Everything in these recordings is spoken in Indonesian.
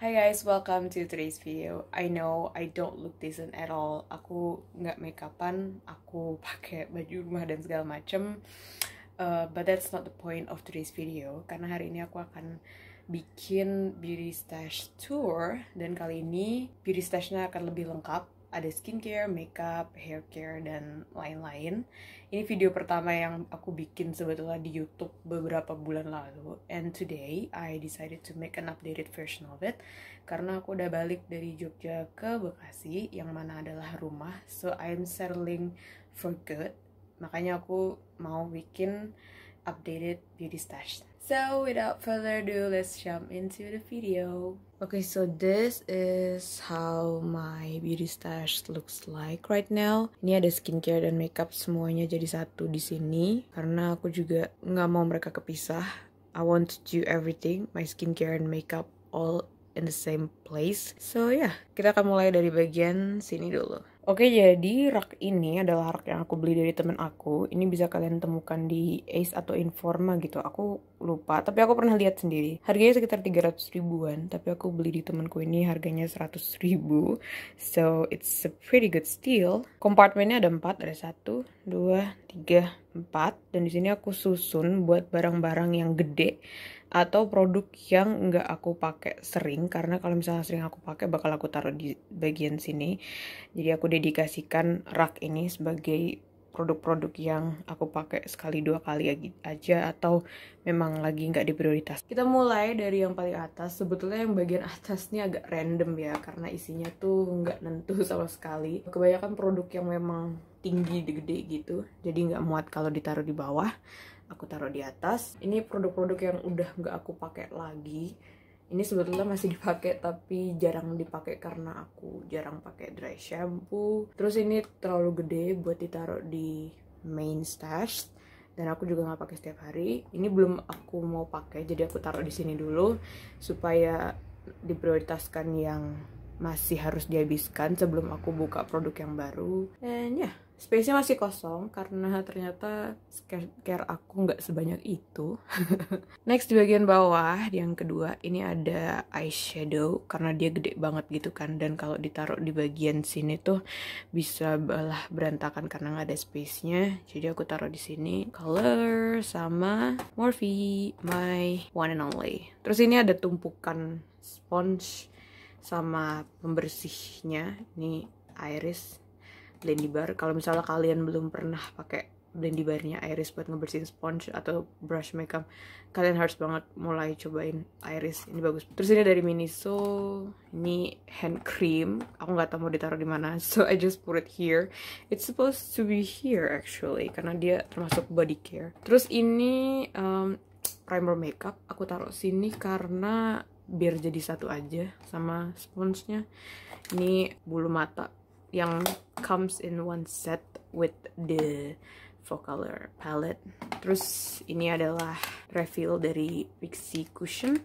Hi guys, welcome to today's video. I know I don't look decent at all. Aku nggak make upan, aku pakai baju rumah dan segala macem. Uh, but that's not the point of today's video. Karena hari ini aku akan bikin beauty stash tour dan kali ini beauty stashnya akan lebih lengkap ada skincare, makeup, hair care dan lain-lain. Ini video pertama yang aku bikin sebetulnya di YouTube beberapa bulan lalu and today I decided to make an updated version of it karena aku udah balik dari Jogja ke Bekasi yang mana adalah rumah. So I'm settling for good. Makanya aku mau bikin updated beauty stash. So without further ado, let's jump into the video. Okay, so this is how my beauty stash looks like right now. Ini ada skincare dan makeup semuanya jadi satu di sini karena aku juga nggak mau mereka kepisah. I want to do everything, my skincare and makeup all in the same place. So yeah, kita akan mulai dari bagian sini dulu. Oke, jadi rak ini adalah rak yang aku beli dari temen aku. Ini bisa kalian temukan di Ace atau Informa gitu. Aku lupa, tapi aku pernah lihat sendiri. Harganya sekitar 300 ribuan, tapi aku beli di temenku ini harganya 100 ribu. So, it's a pretty good steal. Kompartemennya ada 4, ada 1, 2, 3, 4. Dan di sini aku susun buat barang-barang yang gede atau produk yang nggak aku pakai sering karena kalau misalnya sering aku pakai bakal aku taruh di bagian sini jadi aku dedikasikan rak ini sebagai produk-produk yang aku pakai sekali dua kali aja atau memang lagi nggak diprioritas kita mulai dari yang paling atas sebetulnya yang bagian atas ini agak random ya karena isinya tuh nggak nentu sama sekali kebanyakan produk yang memang tinggi gede gitu jadi nggak muat kalau ditaruh di bawah aku taruh di atas ini produk-produk yang udah nggak aku pakai lagi ini sebetulnya masih dipakai tapi jarang dipakai karena aku jarang pakai dry shampoo terus ini terlalu gede buat ditaruh di main stash dan aku juga nggak pakai setiap hari ini belum aku mau pakai jadi aku taruh di sini dulu supaya diprioritaskan yang masih harus dihabiskan sebelum aku buka produk yang baru dan ya yeah space-nya masih kosong karena ternyata care aku nggak sebanyak itu. Next di bagian bawah yang kedua ini ada eyeshadow karena dia gede banget gitu kan dan kalau ditaruh di bagian sini tuh bisa balah berantakan karena nggak ada space-nya. Jadi aku taruh di sini color sama Morphe my one and only. Terus ini ada tumpukan sponge sama pembersihnya. Ini iris blendy bar kalau misalnya kalian belum pernah pakai blendy barnya Iris buat ngebersihin sponge atau brush makeup kalian harus banget mulai cobain Iris ini bagus terus ini dari Miniso ini hand cream aku nggak tahu mau ditaruh di mana so I just put it here it's supposed to be here actually karena dia termasuk body care terus ini um, primer makeup aku taruh sini karena biar jadi satu aja sama sponsnya ini bulu mata yang comes in one set with the color palette. Terus ini adalah refill dari Pixie Cushion.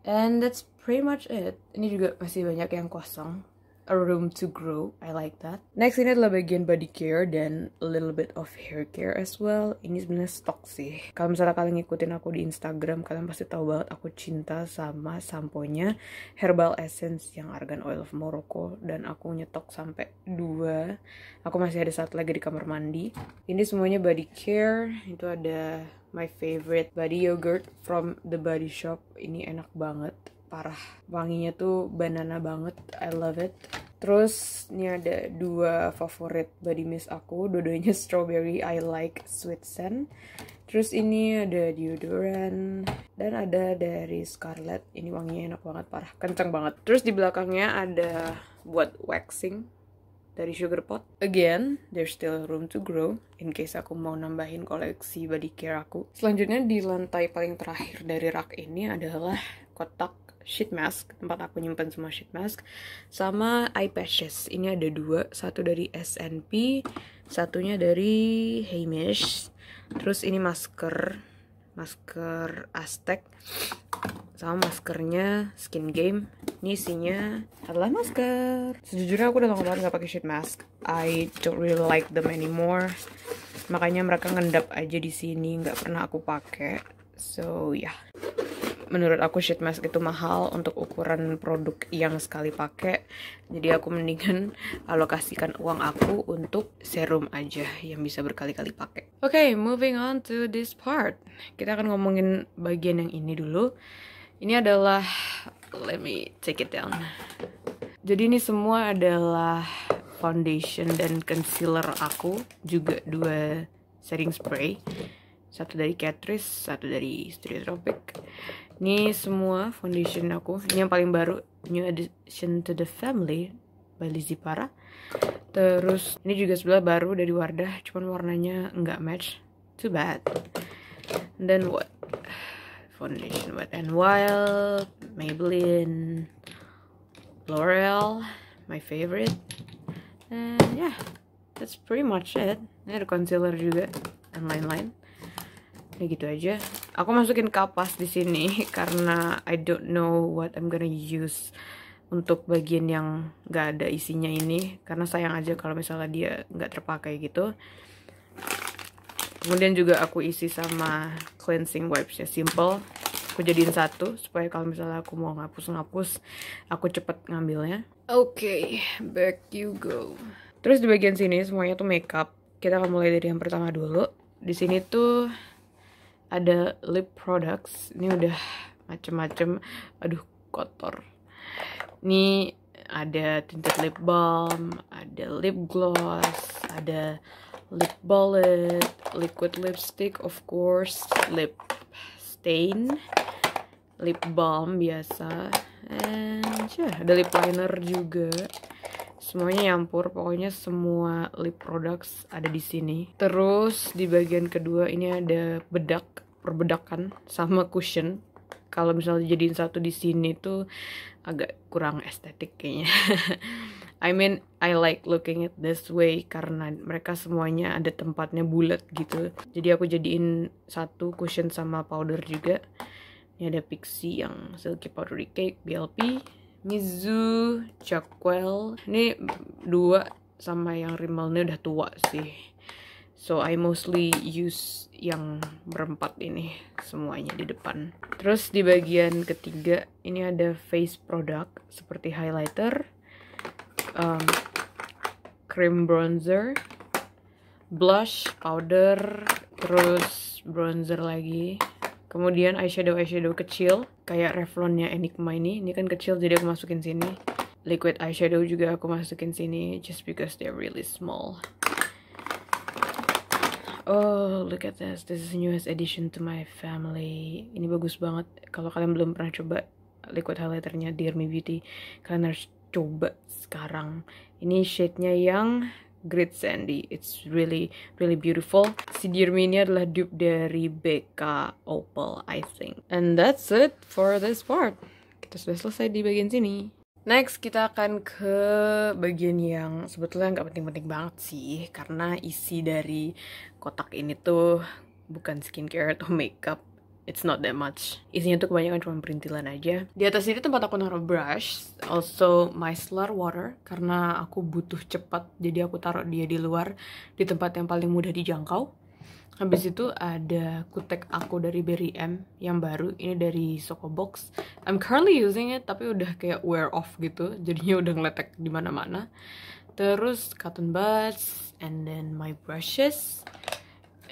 And that's pretty much it. Ini juga masih banyak yang kosong a room to grow. I like that. Next ini adalah bagian body care dan a little bit of hair care as well. Ini sebenarnya stok sih. Kalau misalnya kalian ngikutin aku di Instagram, kalian pasti tahu banget aku cinta sama sampo-nya Herbal Essence yang Argan Oil of Morocco dan aku nyetok sampai dua. Aku masih ada satu lagi di kamar mandi. Ini semuanya body care. Itu ada my favorite body yogurt from the body shop. Ini enak banget parah wanginya tuh banana banget I love it Terus ini ada dua favorit body mist aku, dua-duanya strawberry I like sweet scent. Terus ini ada deodorant dan ada dari Scarlett. Ini wanginya enak banget parah, kenceng banget. Terus di belakangnya ada buat waxing dari Sugar Pot. Again, there's still room to grow in case aku mau nambahin koleksi body care aku. Selanjutnya di lantai paling terakhir dari rak ini adalah kotak sheet mask tempat aku nyimpan semua sheet mask sama eye patches ini ada dua satu dari SNP satunya dari Hamish terus ini masker masker Aztec sama maskernya Skin Game ini isinya adalah masker sejujurnya aku udah lama banget gak pakai sheet mask I don't really like them anymore makanya mereka ngendap aja di sini nggak pernah aku pakai so ya yeah menurut aku sheet mask itu mahal untuk ukuran produk yang sekali pakai jadi aku mendingan alokasikan uang aku untuk serum aja yang bisa berkali-kali pakai oke okay, moving on to this part kita akan ngomongin bagian yang ini dulu ini adalah let me take it down jadi ini semua adalah foundation dan concealer aku juga dua setting spray satu dari Catrice, satu dari Studio Tropic. Ini semua foundation aku. Ini yang paling baru, New Addition to the Family by Lizzie Para. Terus ini juga sebelah baru dari Wardah, cuman warnanya nggak match. Too bad. And then what? Foundation Wet and Wild, Maybelline, L'Oreal, my favorite. And yeah, that's pretty much it. Ini ada concealer juga, and lain-lain. Ini gitu aja aku masukin kapas di sini karena I don't know what I'm gonna use untuk bagian yang gak ada isinya ini karena sayang aja kalau misalnya dia gak terpakai gitu kemudian juga aku isi sama cleansing wipes ya simple aku jadiin satu supaya kalau misalnya aku mau ngapus-ngapus aku cepet ngambilnya oke okay, back you go terus di bagian sini semuanya tuh makeup kita akan mulai dari yang pertama dulu di sini tuh ada lip products ini udah macem-macem aduh kotor ini ada tinted lip balm ada lip gloss ada lip bullet liquid lipstick of course lip stain lip balm biasa and yeah, ada lip liner juga semuanya nyampur pokoknya semua lip products ada di sini terus di bagian kedua ini ada bedak perbedakan sama cushion kalau misalnya jadiin satu di sini tuh agak kurang estetik kayaknya I mean I like looking it this way karena mereka semuanya ada tempatnya bulat gitu jadi aku jadiin satu cushion sama powder juga ini ada Pixie yang Silky Powdery Cake BLP Mizu Chakwell ini dua sama yang rimelnya udah tua sih So I mostly use yang berempat ini semuanya di depan. Terus di bagian ketiga ini ada face product seperti highlighter, um, cream bronzer, blush, powder, terus bronzer lagi. Kemudian eyeshadow eyeshadow kecil kayak Revlonnya Enigma ini. Ini kan kecil jadi aku masukin sini. Liquid eyeshadow juga aku masukin sini just because they're really small. Oh, look at this. This is the newest addition to my family. Ini bagus banget. Kalau kalian belum pernah coba liquid highlighternya Dear Me Beauty, kalian harus coba sekarang. Ini shade-nya yang Great Sandy. It's really, really beautiful. Si Dear Me ini adalah dupe dari BK Opal, I think. And that's it for this part. Kita sudah selesai di bagian sini. Next kita akan ke bagian yang sebetulnya nggak penting-penting banget sih karena isi dari kotak ini tuh bukan skincare atau makeup It's not that much. Isinya tuh kebanyakan cuma perintilan aja. Di atas ini tempat aku naruh brush, also micellar water karena aku butuh cepat jadi aku taruh dia di luar di tempat yang paling mudah dijangkau Habis itu ada kutek aku dari Berry M yang baru, ini dari Soko Box I'm currently using it tapi udah kayak wear off gitu, jadinya udah ngeletek di mana-mana. Terus cotton buds and then my brushes.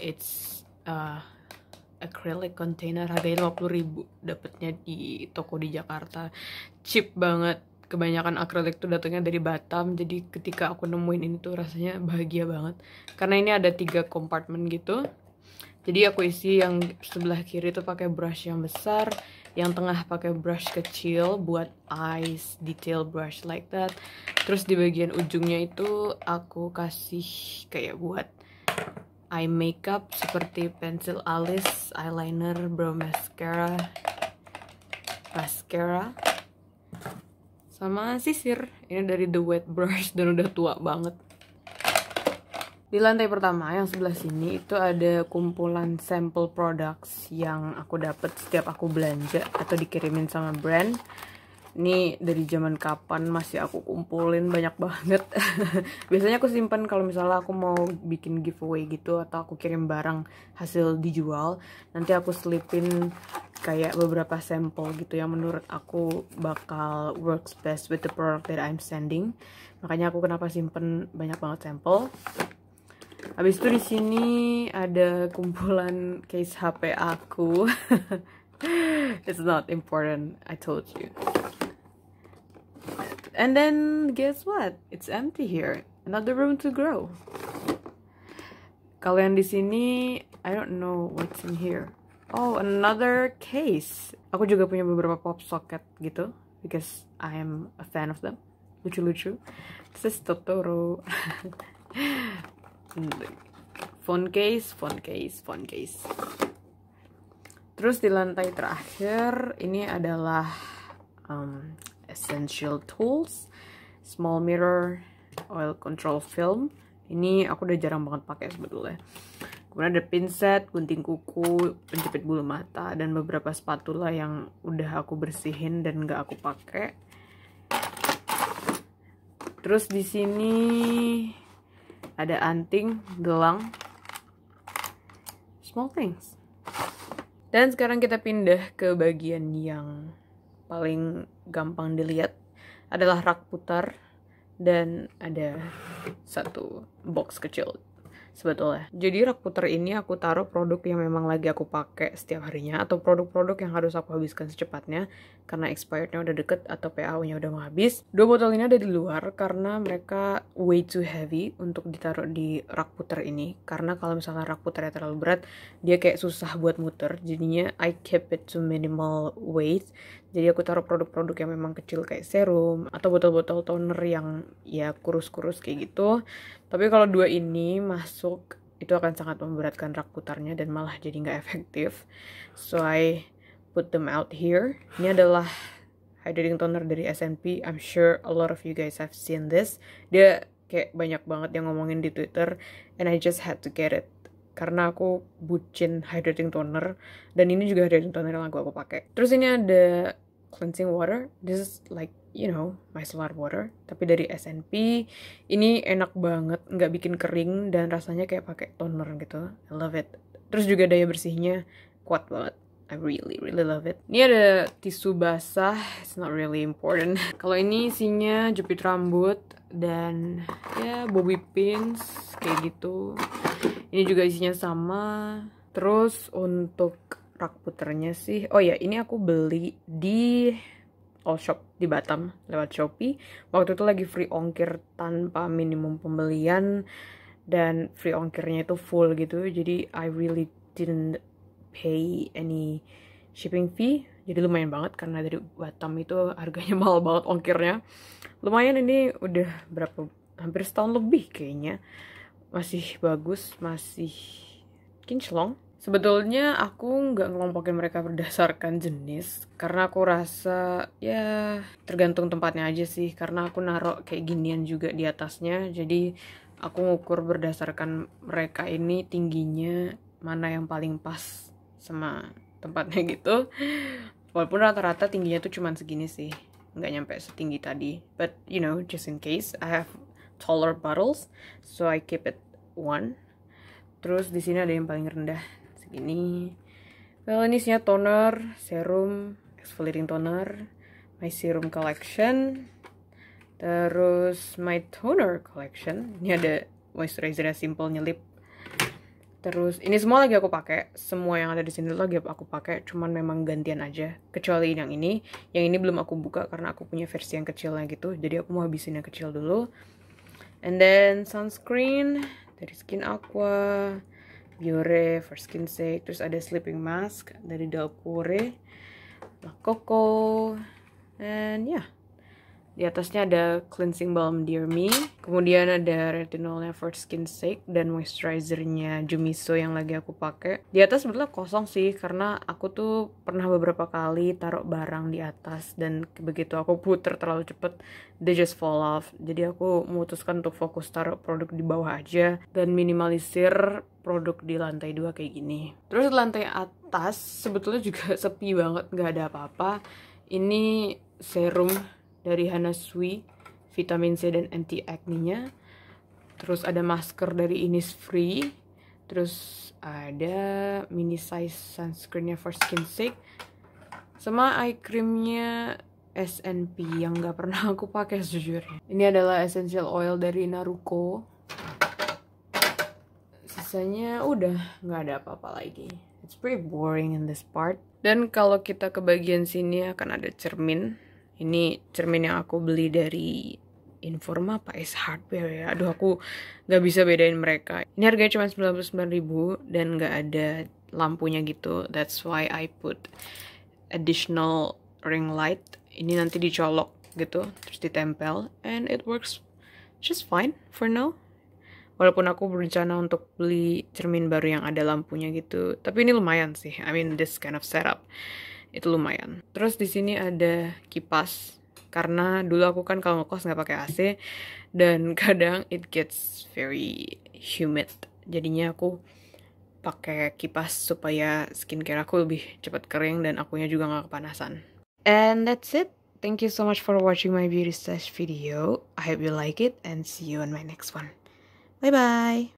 It's uh, acrylic container harganya 50 ribu dapatnya di toko di Jakarta. Cheap banget kebanyakan akrilik tuh datangnya dari Batam jadi ketika aku nemuin ini tuh rasanya bahagia banget karena ini ada tiga kompartemen gitu jadi aku isi yang sebelah kiri tuh pakai brush yang besar yang tengah pakai brush kecil buat eyes detail brush like that terus di bagian ujungnya itu aku kasih kayak buat eye makeup seperti pensil alis eyeliner brow mascara mascara sama sisir ini dari The Wet Brush dan udah tua banget di lantai pertama yang sebelah sini itu ada kumpulan sampel products yang aku dapat setiap aku belanja atau dikirimin sama brand ini dari zaman kapan masih aku kumpulin banyak banget biasanya aku simpan kalau misalnya aku mau bikin giveaway gitu atau aku kirim barang hasil dijual nanti aku selipin kayak beberapa sampel gitu yang menurut aku bakal works best with the product that I'm sending makanya aku kenapa simpen banyak banget sampel habis itu di sini ada kumpulan case HP aku it's not important I told you And then guess what? It's empty here. Another room to grow. Kalian di sini, I don't know what's in here. Oh, another case. Aku juga punya beberapa pop socket gitu because I am a fan of them. Lucu-lucu. This is Totoro. phone case, phone case, phone case. Terus di lantai terakhir ini adalah um, essential tools small mirror oil control film ini aku udah jarang banget pakai sebetulnya kemudian ada pinset gunting kuku penjepit bulu mata dan beberapa spatula yang udah aku bersihin dan nggak aku pakai terus di sini ada anting gelang small things dan sekarang kita pindah ke bagian yang paling gampang dilihat adalah rak putar dan ada satu box kecil sebetulnya. Jadi rak putar ini aku taruh produk yang memang lagi aku pakai setiap harinya atau produk-produk yang harus aku habiskan secepatnya karena expirednya udah deket atau PAU-nya udah mau habis. Dua botol ini ada di luar karena mereka way too heavy untuk ditaruh di rak putar ini karena kalau misalnya rak putarnya terlalu berat dia kayak susah buat muter jadinya I keep it to minimal weight jadi aku taruh produk-produk yang memang kecil kayak serum atau botol-botol toner yang ya kurus-kurus kayak gitu tapi kalau dua ini masuk itu akan sangat memberatkan rak putarnya dan malah jadi nggak efektif so I put them out here ini adalah hydrating toner dari SMP. I'm sure a lot of you guys have seen this dia kayak banyak banget yang ngomongin di Twitter and I just had to get it karena aku bucin hydrating toner dan ini juga hydrating toner yang aku aku pakai. Terus ini ada cleansing water. This is like you know micellar water, tapi dari SNP. Ini enak banget, nggak bikin kering dan rasanya kayak pakai toner gitu. I love it. Terus juga daya bersihnya kuat banget. I really really love it. Ini ada tisu basah, it's not really important. Kalau ini isinya jepit rambut dan ya bobby pins kayak gitu. Ini juga isinya sama. Terus untuk rak puternya sih oh ya ini aku beli di all shop di Batam lewat Shopee waktu itu lagi free ongkir tanpa minimum pembelian dan free ongkirnya itu full gitu jadi I really didn't pay any shipping fee jadi lumayan banget karena dari Batam itu harganya mahal banget ongkirnya lumayan ini udah berapa hampir setahun lebih kayaknya masih bagus masih kinclong Sebetulnya aku nggak ngelompokin mereka berdasarkan jenis karena aku rasa ya tergantung tempatnya aja sih karena aku naruh kayak ginian juga di atasnya jadi aku ngukur berdasarkan mereka ini tingginya mana yang paling pas sama tempatnya gitu walaupun rata-rata tingginya tuh cuman segini sih nggak nyampe setinggi tadi but you know just in case I have taller bottles so I keep it one terus di sini ada yang paling rendah ini well ini isinya toner serum exfoliating toner my serum collection terus my toner collection ini ada moisturizer simple nyelip terus ini semua lagi aku pakai semua yang ada di sini lagi aku pakai cuman memang gantian aja kecuali yang ini yang ini belum aku buka karena aku punya versi yang kecil yang gitu jadi aku mau habisin yang kecil dulu and then sunscreen dari Skin Aqua Biore for skin sake terus ada sleeping mask dari Dalpure La Coco and ya yeah. di atasnya ada cleansing balm Dear Me kemudian ada retinolnya for skin sake dan moisturizernya Jumiso yang lagi aku pakai di atas sebetulnya kosong sih karena aku tuh pernah beberapa kali taruh barang di atas dan begitu aku puter terlalu cepet they just fall off jadi aku memutuskan untuk fokus taruh produk di bawah aja dan minimalisir produk di lantai dua kayak gini terus lantai atas sebetulnya juga sepi banget nggak ada apa-apa ini serum dari Hanasui vitamin C dan anti acne nya terus ada masker dari Innisfree terus ada mini size sunscreennya for skin sake sama eye creamnya SNP yang nggak pernah aku pakai sejujurnya ini adalah essential oil dari Naruko rasanya udah nggak ada apa-apa lagi. It's pretty boring in this part. Dan kalau kita ke bagian sini akan ada cermin. Ini cermin yang aku beli dari Informa apa S Hardware ya. Aduh aku nggak bisa bedain mereka. Ini harganya cuma 99.000 dan nggak ada lampunya gitu. That's why I put additional ring light. Ini nanti dicolok gitu terus ditempel and it works just fine for now walaupun aku berencana untuk beli cermin baru yang ada lampunya gitu tapi ini lumayan sih I mean this kind of setup itu lumayan terus di sini ada kipas karena dulu aku kan kalau ngekos nggak pakai AC dan kadang it gets very humid jadinya aku pakai kipas supaya skincare aku lebih cepat kering dan akunya juga nggak kepanasan and that's it thank you so much for watching my beauty stash video i hope you like it and see you on my next one Bye bye.